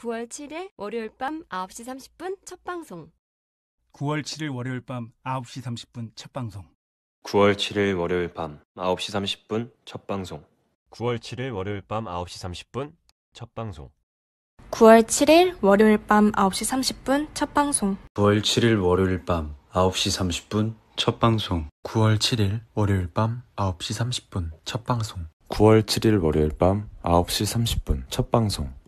9월 7일 월요일 밤 9시 30분 첫 방송. 9월 7일 월요일 밤 9시 30분 첫 방송. 9월 7일 월요일 밤 9시 30분 첫 방송. 9월 7일 월요일 밤 9시 30분 첫 방송. 9월 7일 월요일 밤 9시 30분 첫 방송. 9월 7일 월요일 밤 9시 30분 첫 방송. 9월 7일 월요일 밤 9시 30분 첫 방송. 9월 7일 월요일 밤 9시 30분 첫 방송.